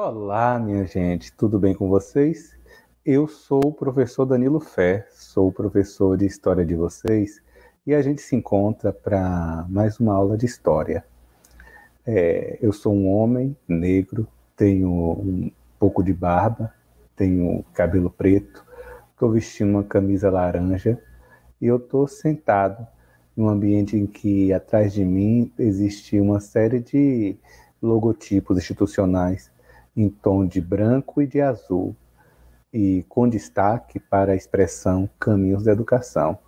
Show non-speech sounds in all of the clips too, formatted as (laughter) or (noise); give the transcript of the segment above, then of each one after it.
Olá, minha gente, tudo bem com vocês? Eu sou o professor Danilo Fé, sou professor de História de vocês e a gente se encontra para mais uma aula de História. É, eu sou um homem negro, tenho um pouco de barba, tenho cabelo preto, estou vestindo uma camisa laranja e eu estou sentado num ambiente em que atrás de mim existe uma série de logotipos institucionais em tom de branco e de azul, e com destaque para a expressão Caminhos da Educação.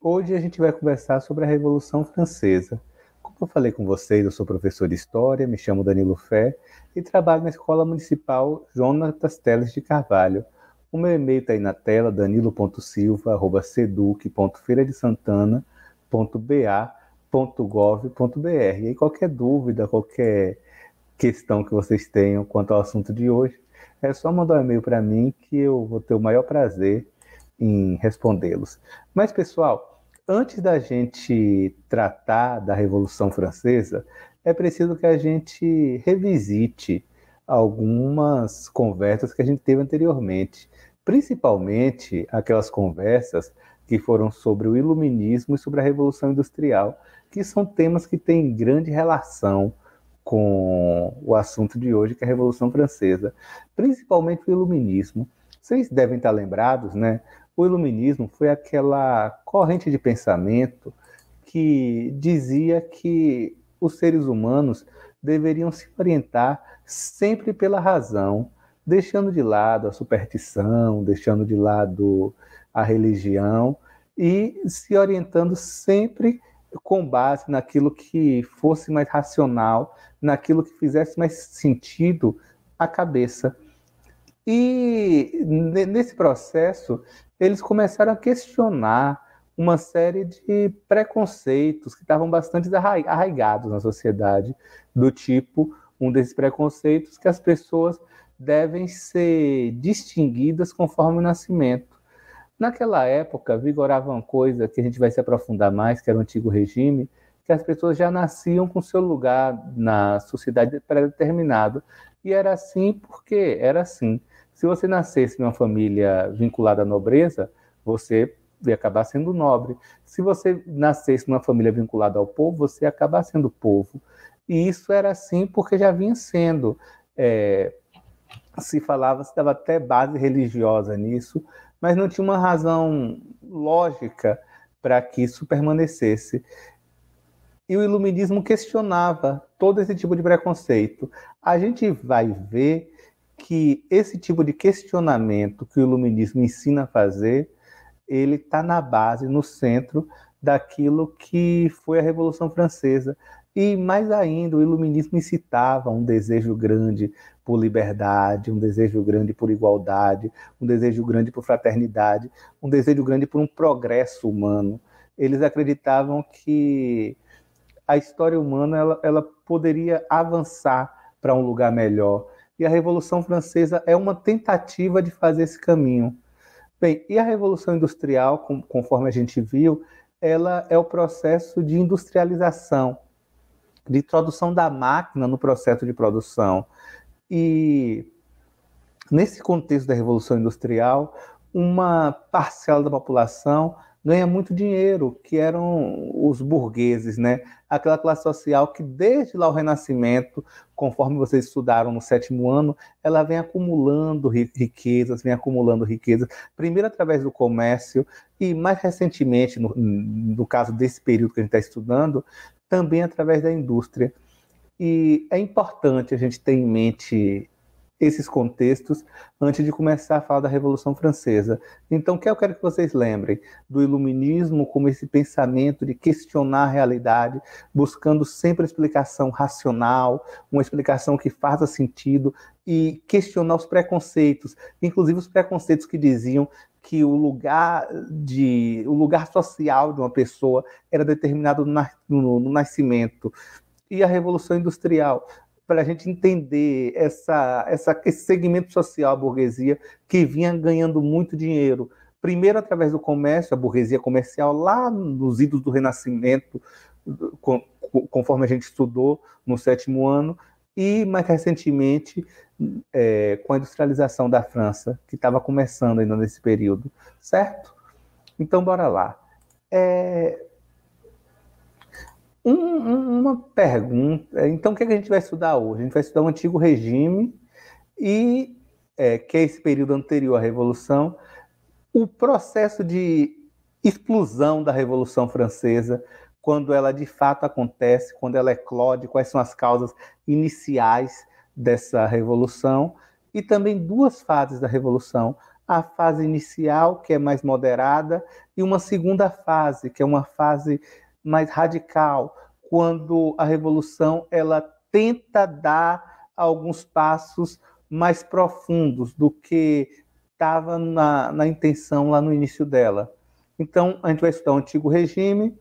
Hoje a gente vai conversar sobre a Revolução Francesa. Como eu falei com vocês, eu sou professor de História, me chamo Danilo Fé e trabalho na Escola Municipal Jonatas Teles de Carvalho. O meu e-mail está aí na tela, danilo.silva.seduc.feira-de-santana.ba.gov.br. E qualquer dúvida, qualquer questão que vocês tenham quanto ao assunto de hoje, é só mandar um e-mail para mim que eu vou ter o maior prazer em respondê-los. Mas, pessoal, antes da gente tratar da Revolução Francesa, é preciso que a gente revisite algumas conversas que a gente teve anteriormente, principalmente aquelas conversas que foram sobre o iluminismo e sobre a Revolução Industrial, que são temas que têm grande relação com o assunto de hoje, que é a Revolução Francesa, principalmente o Iluminismo. Vocês devem estar lembrados, né? O Iluminismo foi aquela corrente de pensamento que dizia que os seres humanos deveriam se orientar sempre pela razão, deixando de lado a superstição, deixando de lado a religião e se orientando sempre com base naquilo que fosse mais racional, naquilo que fizesse mais sentido à cabeça. E nesse processo, eles começaram a questionar uma série de preconceitos que estavam bastante arraigados na sociedade, do tipo um desses preconceitos que as pessoas devem ser distinguidas conforme o nascimento. Naquela época, vigorava uma coisa que a gente vai se aprofundar mais, que era o antigo regime, que as pessoas já nasciam com seu lugar na sociedade pré-determinado. E era assim porque era assim. Se você nascesse numa família vinculada à nobreza, você ia acabar sendo nobre. Se você nascesse numa família vinculada ao povo, você ia acabar sendo povo. E isso era assim porque já vinha sendo. É, se falava, se dava até base religiosa nisso, mas não tinha uma razão lógica para que isso permanecesse. E o iluminismo questionava todo esse tipo de preconceito. A gente vai ver que esse tipo de questionamento que o iluminismo ensina a fazer, ele está na base, no centro daquilo que foi a Revolução Francesa, e mais ainda, o iluminismo incitava um desejo grande por liberdade, um desejo grande por igualdade, um desejo grande por fraternidade, um desejo grande por um progresso humano. Eles acreditavam que a história humana ela, ela poderia avançar para um lugar melhor. E a Revolução Francesa é uma tentativa de fazer esse caminho. Bem, e a Revolução Industrial, conforme a gente viu, ela é o processo de industrialização de introdução da máquina no processo de produção. E nesse contexto da Revolução Industrial, uma parcela da população ganha muito dinheiro, que eram os burgueses, né? Aquela classe social que desde lá o Renascimento, conforme vocês estudaram no sétimo ano, ela vem acumulando riquezas, vem acumulando riquezas, primeiro através do comércio e mais recentemente, no, no caso desse período que a gente está estudando, também através da indústria. E é importante a gente ter em mente esses contextos antes de começar a falar da Revolução Francesa. Então, o que eu quero que vocês lembrem do iluminismo como esse pensamento de questionar a realidade, buscando sempre explicação racional, uma explicação que faça sentido e questionar os preconceitos, inclusive os preconceitos que diziam que o lugar de o lugar social de uma pessoa era determinado no, no, no nascimento e a revolução industrial para a gente entender essa, essa, esse segmento social, a burguesia, que vinha ganhando muito dinheiro. Primeiro, através do comércio, a burguesia comercial, lá nos idos do Renascimento, conforme a gente estudou no sétimo ano, e mais recentemente, é, com a industrialização da França, que estava começando ainda nesse período, certo? Então, bora lá. É, um, uma pergunta. É, então, o que, é que a gente vai estudar hoje? A gente vai estudar o antigo regime e é, que é esse período anterior à Revolução, o processo de explosão da Revolução Francesa, quando ela de fato acontece, quando ela é eclode, quais são as causas iniciais dessa Revolução, e também duas fases da Revolução. A fase inicial, que é mais moderada, e uma segunda fase, que é uma fase mais radical, quando a revolução ela tenta dar alguns passos mais profundos do que estava na, na intenção lá no início dela. Então, a gente vai estudar o antigo regime,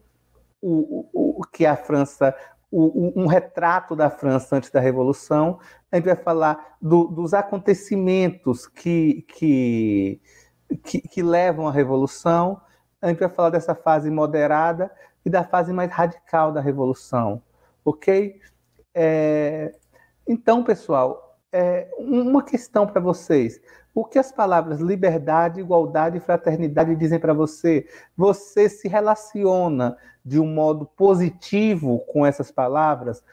o, o, o que a França, o, um retrato da França antes da Revolução, a gente vai falar do, dos acontecimentos que, que, que, que levam à Revolução, a gente vai falar dessa fase moderada, e da fase mais radical da revolução, ok? É... Então, pessoal, é... uma questão para vocês. O que as palavras liberdade, igualdade e fraternidade dizem para você? Você se relaciona de um modo positivo com essas palavras?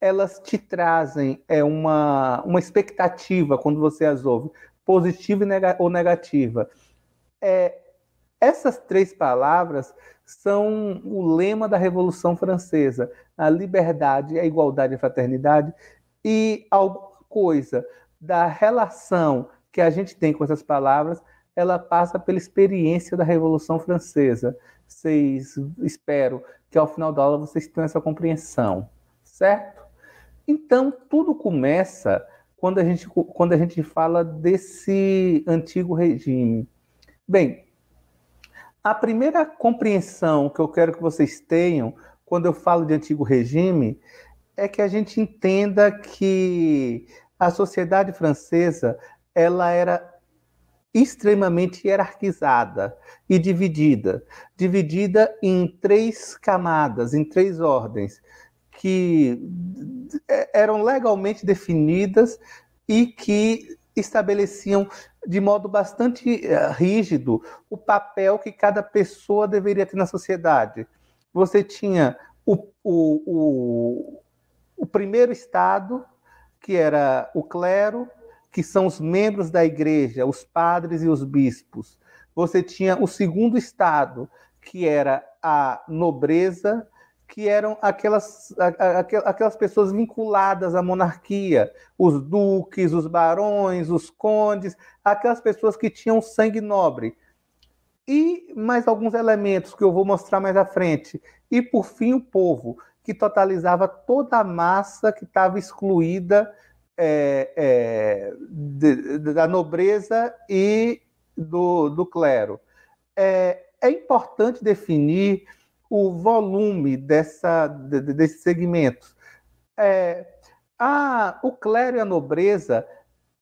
Elas te trazem é, uma, uma expectativa quando você as ouve, positiva ou negativa. É, essas três palavras são o lema da Revolução Francesa: a liberdade, a igualdade e a fraternidade, e alguma coisa da relação que a gente tem com essas palavras, ela passa pela experiência da Revolução Francesa. Vocês espero que ao final da aula vocês tenham essa compreensão, certo? Então, tudo começa quando a gente, quando a gente fala desse antigo regime. Bem, a primeira compreensão que eu quero que vocês tenham quando eu falo de antigo regime é que a gente entenda que a sociedade francesa ela era extremamente hierarquizada e dividida, dividida em três camadas, em três ordens que eram legalmente definidas e que estabeleciam de modo bastante eh, rígido o papel que cada pessoa deveria ter na sociedade. Você tinha o, o, o, o primeiro estado, que era o clero, que são os membros da igreja, os padres e os bispos. Você tinha o segundo estado, que era a nobreza, que eram aquelas, aquelas pessoas vinculadas à monarquia, os duques, os barões, os condes, aquelas pessoas que tinham sangue nobre. E mais alguns elementos que eu vou mostrar mais à frente. E por fim, o povo, que totalizava toda a massa que estava excluída é, é, de, da nobreza e do, do clero. É, é importante definir o volume dessa, desse segmento É, a, o clero e a nobreza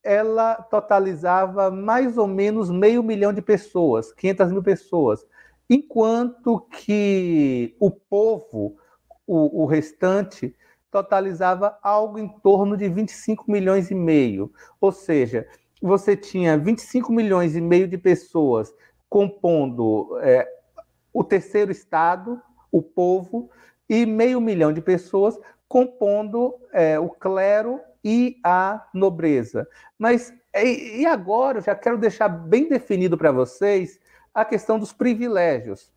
ela totalizava mais ou menos meio milhão de pessoas, 500 mil pessoas, enquanto que o povo, o, o restante, totalizava algo em torno de 25 milhões e meio. Ou seja, você tinha 25 milhões e meio de pessoas compondo é, o terceiro Estado, o povo e meio milhão de pessoas compondo é, o clero e a nobreza. Mas é, e, agora eu já quero deixar bem definido para vocês a questão dos privilégios.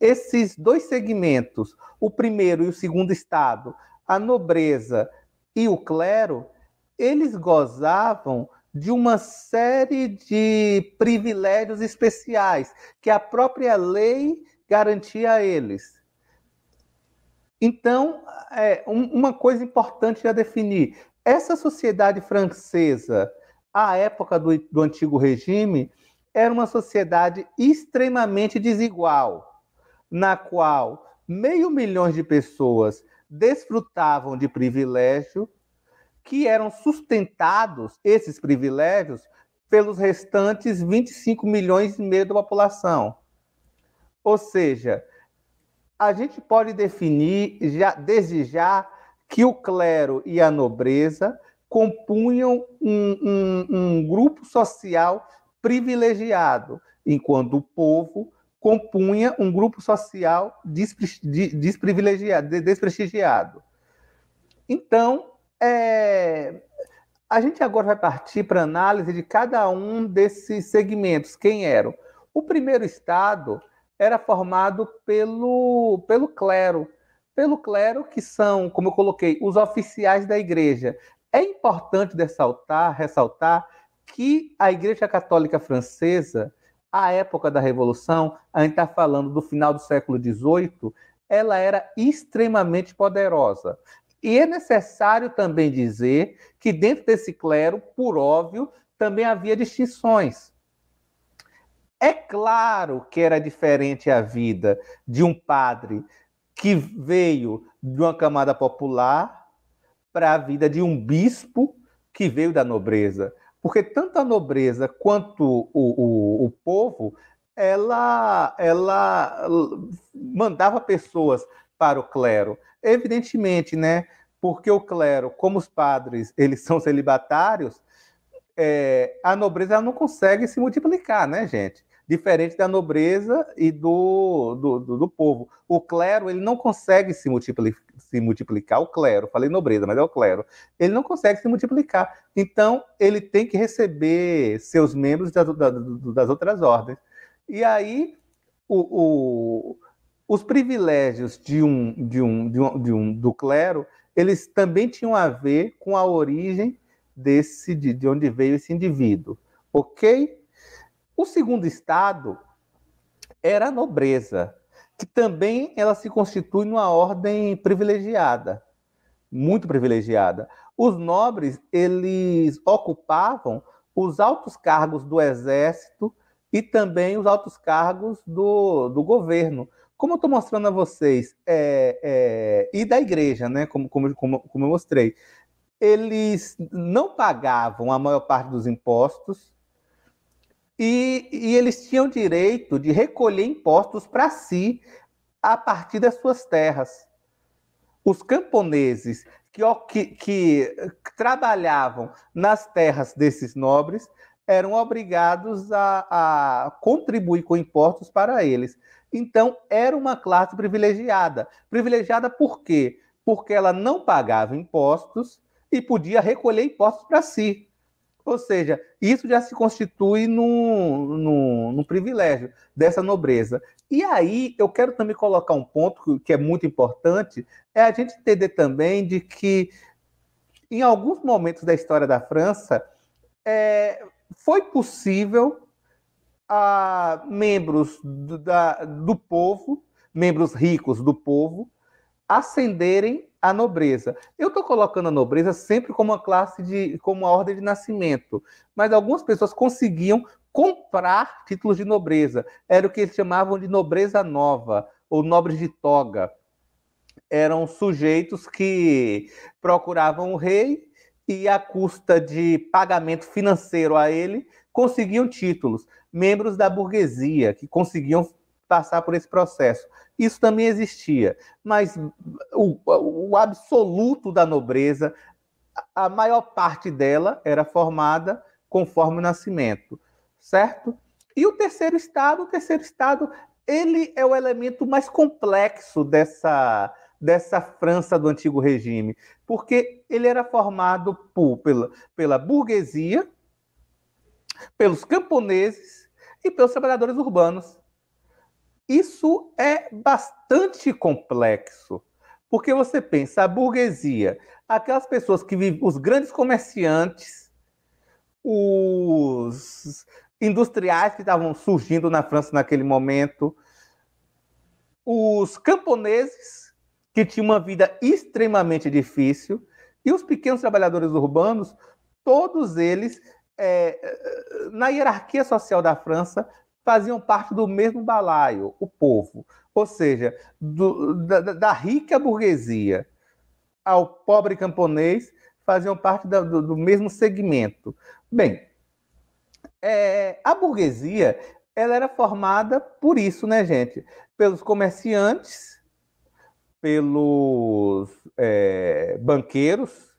Esses dois segmentos, o primeiro e o segundo estado, a nobreza e o clero, eles gozavam de uma série de privilégios especiais que a própria lei garantia a eles. Então, é, um, uma coisa importante a definir: essa sociedade francesa, à época do, do antigo regime, era uma sociedade extremamente desigual, na qual meio milhão de pessoas desfrutavam de privilégio que eram sustentados esses privilégios pelos restantes 25 milhões e meio da população. Ou seja, a gente pode definir já desde já que o clero e a nobreza compunham um, um, um grupo social privilegiado, enquanto o povo compunha um grupo social desprivilegiado, desprestigiado. Então, é, a gente agora vai partir para análise de cada um desses segmentos, quem eram. O primeiro estado era formado pelo, pelo clero, pelo clero que são, como eu coloquei, os oficiais da igreja. É importante ressaltar, ressaltar que a Igreja Católica Francesa, à época da Revolução, a gente está falando do final do século XVIII, ela era extremamente poderosa. E é necessário também dizer que dentro desse clero, por óbvio, também havia distinções. É claro que era diferente a vida de um padre que veio de uma camada popular para a vida de um bispo que veio da nobreza. Porque tanto a nobreza quanto o, o, o povo, ela, ela mandava pessoas para o clero? Evidentemente, né? Porque o clero, como os padres, eles são celibatários, é, a nobreza não consegue se multiplicar, né, gente? Diferente da nobreza e do, do, do, do povo. O clero, ele não consegue se, multipli se multiplicar. O clero, falei nobreza, mas é o clero. Ele não consegue se multiplicar. Então, ele tem que receber seus membros das, das outras ordens. E aí, o, o os privilégios de um, de um, de um, de um do clero, eles também tinham a ver com a origem desse de, de onde veio esse indivíduo, ok? O segundo estado era a nobreza, que também ela se constitui numa ordem privilegiada, muito privilegiada. Os nobres eles ocupavam os altos cargos do exército e também os altos cargos do, do governo como eu estou mostrando a vocês, é, é, e da igreja, né? Como, como, como, como, eu mostrei, eles não pagavam a maior parte dos impostos e, e eles tinham direito de recolher impostos para si a partir das suas terras. Os camponeses que, que, que trabalhavam nas terras desses nobres eram obrigados a, a contribuir com impostos para eles. Então, era uma classe privilegiada. Privilegiada por quê? Porque ela não pagava impostos e podia recolher impostos para si. Ou seja, isso já se constitui num, num, num, privilégio dessa nobreza. E aí eu quero também colocar um ponto que é muito importante, é a gente entender também de que em alguns momentos da história da França é, foi possível a membros do, da, do povo, membros ricos do povo, ascenderem à nobreza. Eu estou colocando a nobreza sempre como uma classe de, como uma ordem de nascimento, mas algumas pessoas conseguiam comprar títulos de nobreza. Era o que eles chamavam de nobreza nova ou nobres de toga. Eram sujeitos que procuravam o rei e à custa de pagamento financeiro a ele conseguiam títulos membros da burguesia que conseguiam passar por esse processo. Isso também existia, mas o, o absoluto da nobreza, a maior parte dela era formada conforme o nascimento, certo? E o terceiro estado, o terceiro estado, ele é o elemento mais complexo dessa dessa França do antigo regime, porque ele era formado por, pela, pela burguesia, pelos camponeses e pelos trabalhadores urbanos. Isso é bastante complexo, porque você pensa a burguesia, aquelas pessoas que vivem, os grandes comerciantes, os industriais que estavam surgindo na França naquele momento, os camponeses, que tinham uma vida extremamente difícil, e os pequenos trabalhadores urbanos, todos eles é, é, na hierarquia social da França, faziam parte do mesmo balaio, o povo. Ou seja, do, da, da, rica burguesia ao pobre camponês, faziam parte da, do, do, mesmo segmento. Bem, é, a burguesia ela era formada por isso, né, gente? Pelos comerciantes, pelos é, banqueiros,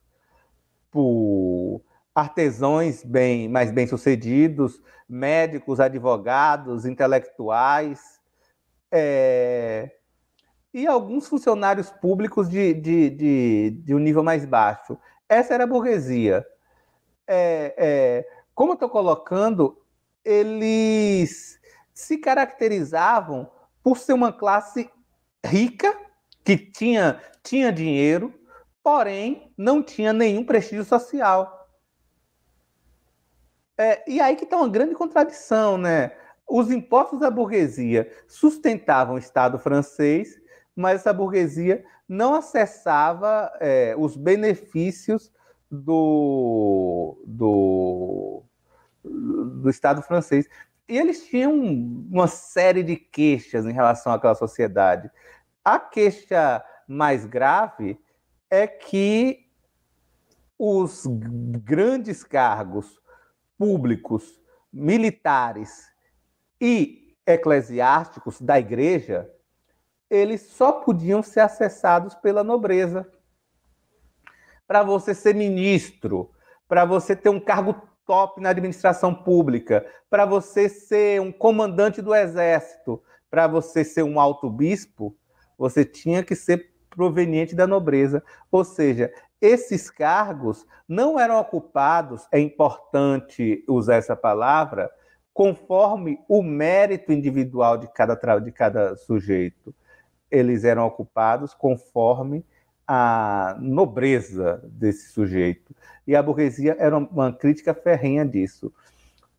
por artesãos bem, mais bem-sucedidos, médicos, advogados, intelectuais, é, e alguns funcionários públicos de, de, de, de, um nível mais baixo. Essa era a burguesia. É, é, como eu estou colocando, eles se caracterizavam por ser uma classe rica, que tinha, tinha dinheiro, porém não tinha nenhum prestígio social é, e aí que está uma grande contradição, né? Os impostos da burguesia sustentavam o Estado francês, mas essa burguesia não acessava é, os benefícios do, do, do Estado francês. E eles tinham uma série de queixas em relação àquela sociedade. A queixa mais grave é que os grandes cargos públicos, militares e eclesiásticos da igreja, eles só podiam ser acessados pela nobreza. Para você ser ministro, para você ter um cargo top na administração pública, para você ser um comandante do exército, para você ser um alto bispo, você tinha que ser proveniente da nobreza. Ou seja, esses cargos não eram ocupados, é importante usar essa palavra, conforme o mérito individual de cada, de cada sujeito. Eles eram ocupados conforme a nobreza desse sujeito. E a burguesia era uma crítica ferrenha disso.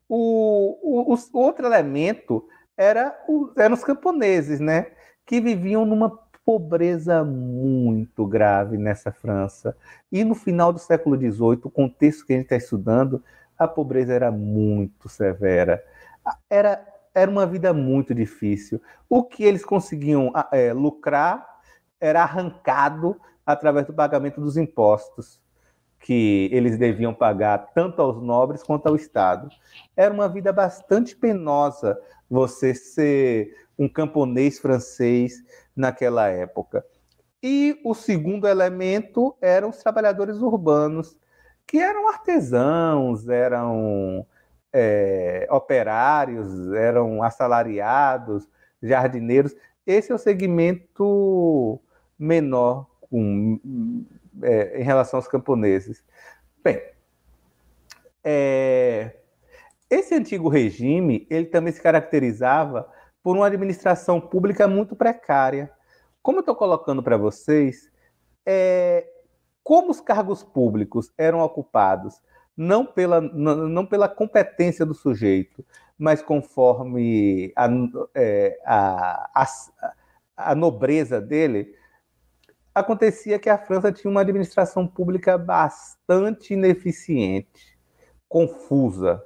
O, o, o outro elemento era o, eram os camponeses, né? que viviam numa pobreza muito grave nessa França. E no final do século XVIII, o contexto que a gente está estudando, a pobreza era muito severa. Era, era uma vida muito difícil. O que eles conseguiam é, lucrar era arrancado através do pagamento dos impostos que eles deviam pagar tanto aos nobres quanto ao Estado. Era uma vida bastante penosa você ser um camponês francês naquela época. E o segundo elemento eram os trabalhadores urbanos, que eram artesãos, eram é, operários, eram assalariados, jardineiros. Esse é o segmento menor com, é, em relação aos camponeses. Bem, é, esse antigo regime ele também se caracterizava por uma administração pública muito precária. Como eu estou colocando para vocês, é, como os cargos públicos eram ocupados não pela, não pela competência do sujeito, mas conforme a, é, a, a, a nobreza dele, acontecia que a França tinha uma administração pública bastante ineficiente, confusa,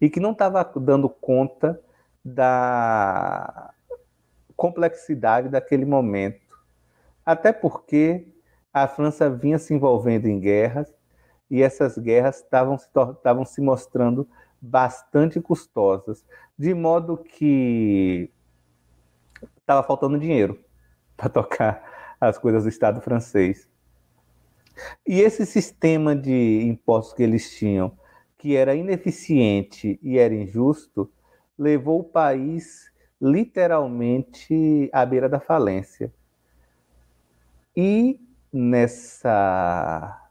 e que não estava dando conta da complexidade daquele momento. Até porque a França vinha se envolvendo em guerras e essas guerras estavam se, estavam se mostrando bastante custosas, de modo que estava faltando dinheiro (laughs) para tocar as coisas do Estado francês. E esse sistema de impostos que eles tinham, que era ineficiente e era injusto, levou o país literalmente à beira da falência. E nessa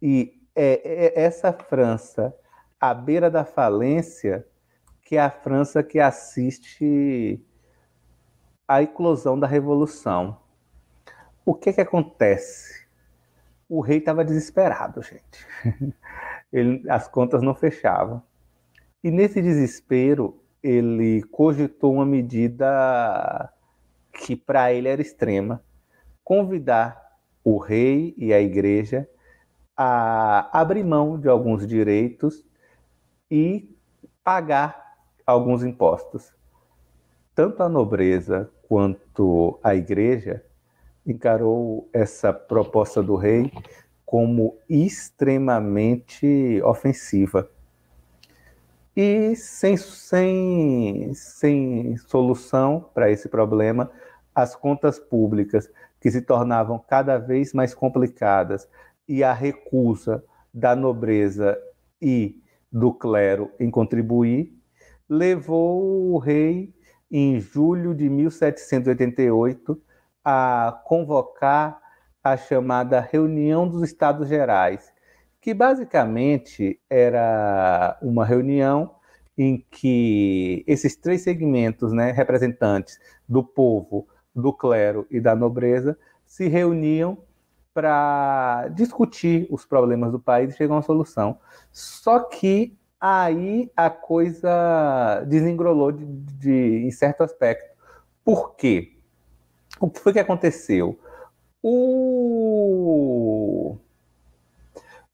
e é, é essa França à beira da falência que é a França que assiste à eclosão da revolução. O que é que acontece? O rei estava desesperado, gente. (laughs) Ele, as contas não fechavam. E nesse desespero, ele cogitou uma medida que para ele era extrema: convidar o rei e a igreja a abrir mão de alguns direitos e pagar alguns impostos. Tanto a nobreza quanto a igreja encarou essa proposta do rei como extremamente ofensiva e sem, sem, sem solução para esse problema, as contas públicas, que se tornavam cada vez mais complicadas, e a recusa da nobreza e do clero em contribuir, levou o rei, em julho de 1788, a convocar a chamada Reunião dos Estados Gerais, que basicamente era uma reunião em que esses três segmentos, né, representantes do povo, do clero e da nobreza, se reuniam para discutir os problemas do país e chegar a uma solução. Só que aí a coisa desengrolou de, de, em certo aspecto. Por quê? O que foi que aconteceu? O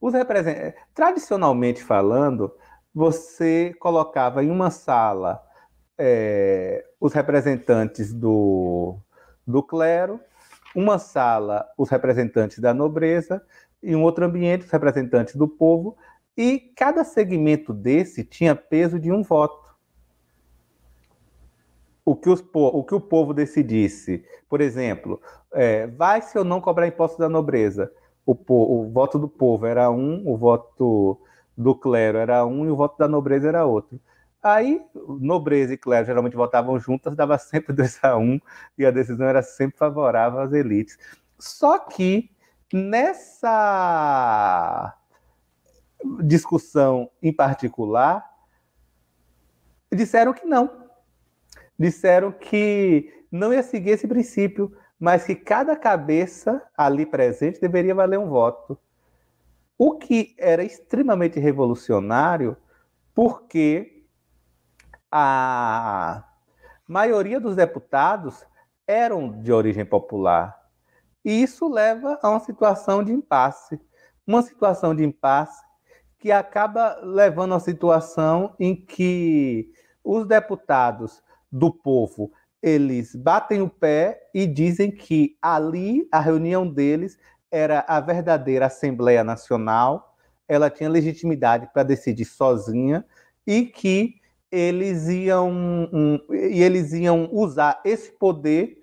os eh, tradicionalmente falando, você colocava em uma sala é, os representantes do, do clero, uma sala os representantes da nobreza, e um outro ambiente os representantes do povo, e cada segmento desse tinha peso de um voto. O que, os, o, que o povo decidisse, por exemplo, é, vai se ou não cobrar imposto da nobreza, o, o voto do povo era um, o voto do clero era um e o voto da nobreza era outro. Aí, nobreza e clero geralmente votavam juntas, dava sempre 2 (laughs) a 1 um, e a decisão era sempre favorável às elites. Só que nessa discussão em particular, disseram que não. Disseram que não ia seguir esse princípio, mas que cada cabeça ali presente deveria valer um voto. O que era extremamente revolucionário, porque a maioria dos deputados eram de origem popular. E isso leva a uma situação de impasse. Uma situação de impasse que acaba levando a situação em que os deputados do povo eles batem o pé e dizem que ali a reunião deles era a verdadeira Assembleia Nacional, ela tinha legitimidade para decidir sozinha e que eles iam, um, e eles iam usar esse poder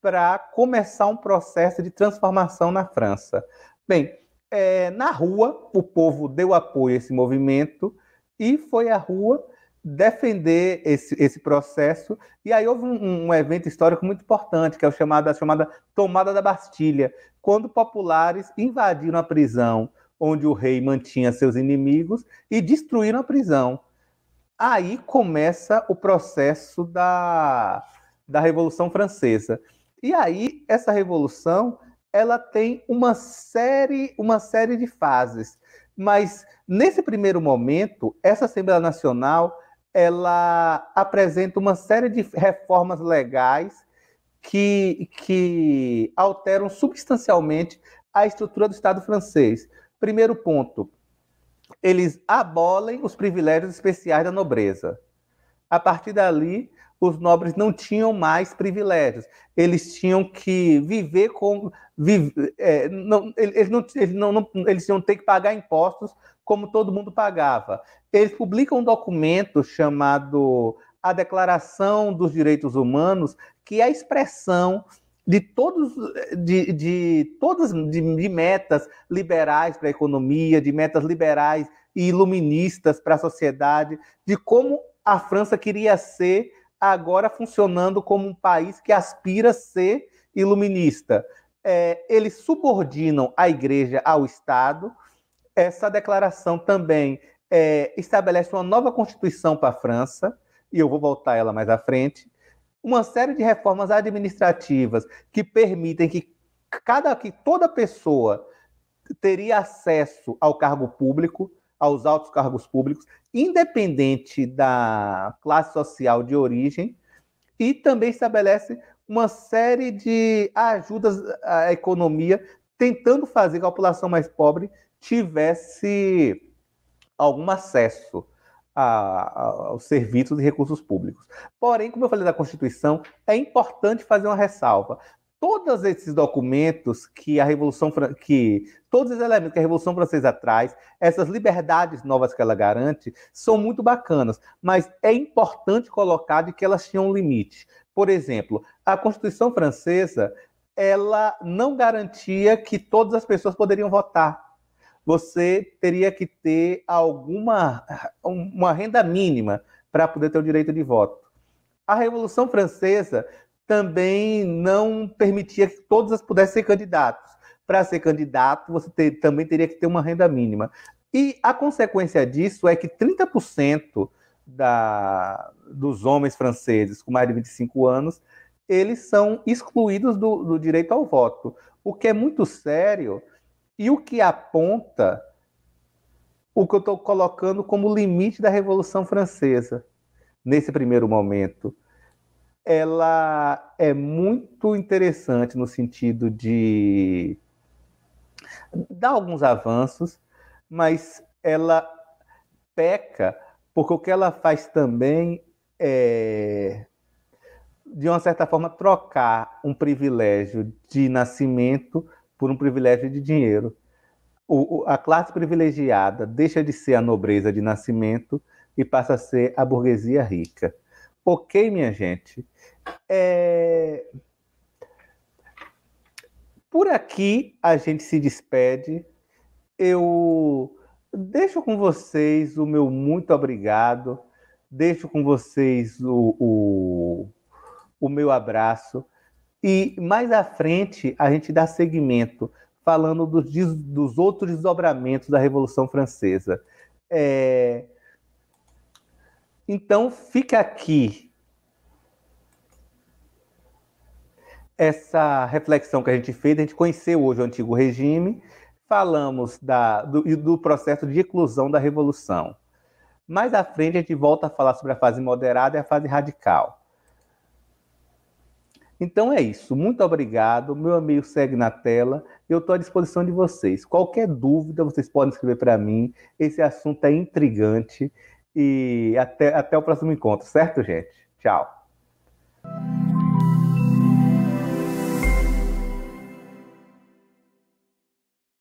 para começar um processo de transformação na França. Bem, é, na rua, o povo deu apoio a esse movimento e foi à rua defender esse, esse processo. E aí houve um, um, evento histórico muito importante, que é o chamado, a chamada Tomada da Bastilha, quando populares invadiram a prisão onde o rei mantinha seus inimigos e destruíram a prisão. Aí começa o processo da, da Revolução Francesa. E aí essa revolução ela tem uma série, uma série de fases. Mas nesse primeiro momento, essa Assembleia Nacional ela apresenta uma série de reformas legais que, que alteram substancialmente a estrutura do Estado francês. Primeiro ponto, eles abolem os privilégios especiais da nobreza. A partir dali, os nobres não tinham mais privilégios. Eles tinham que viver com. Vive, é, não, eles, não, eles, não, não, eles tinham que pagar impostos como todo mundo pagava. Eles publicam um documento chamado A Declaração dos Direitos Humanos, que é a expressão de todos de, de todas de, de metas liberais para a economia, de metas liberais e iluministas para a sociedade, de como a França queria ser agora funcionando como um país que aspira a ser iluminista. É, eles subordinam a igreja ao Estado, essa declaração também é, estabelece uma nova constituição para a França, e eu vou voltar ela mais à frente, uma série de reformas administrativas que permitem que cada que toda pessoa teria acesso ao cargo público, aos altos cargos públicos, independente da classe social de origem, e também estabelece uma série de ajudas à economia, tentando fazer a população mais pobre tivesse algum acesso a, a, aos serviços e recursos públicos. Porém, como eu falei da Constituição, é importante fazer uma ressalva. Todos esses documentos que a Revolução que todos os elementos que a Revolução Francesa traz, essas liberdades novas que ela garante, são muito bacanas, mas é importante colocar de que elas tinham um limite. Por exemplo, a Constituição Francesa, ela não garantia que todas as pessoas poderiam votar você teria que ter alguma uma renda mínima para poder ter o direito de voto. A Revolução Francesa também não permitia que todos pudessem ser candidatos. Para ser candidato, você ter, também teria que ter uma renda mínima. E a consequência disso é que 30% da, dos homens franceses com mais de 25 anos eles são excluídos do, do direito ao voto, o que é muito sério, e o que aponta o que eu estou colocando como limite da Revolução Francesa nesse primeiro momento. Ela é muito interessante no sentido de dar alguns avanços, mas ela peca porque o que ela faz também é, de uma certa forma, trocar um privilégio de nascimento por um privilégio de dinheiro. O, a classe privilegiada deixa de ser a nobreza de nascimento e passa a ser a burguesia rica. Ok, minha gente? É... Por aqui a gente se despede. Eu deixo com vocês o meu muito obrigado, deixo com vocês o, o, o meu abraço. E mais à frente, a gente dá seguimento falando dos, dos outros desdobramentos da Revolução Francesa. É... Então, fica aqui essa reflexão que a gente fez. A gente conheceu hoje o antigo regime, falamos da, do, do processo de eclosão da Revolução. Mais à frente, a gente volta a falar sobre a fase moderada e a fase radical. Então é isso. Muito obrigado. Meu amigo segue na tela. Eu estou à disposição de vocês. Qualquer dúvida, vocês podem escrever para mim. Esse assunto é intrigante. E até, até o próximo encontro, certo, gente? Tchau.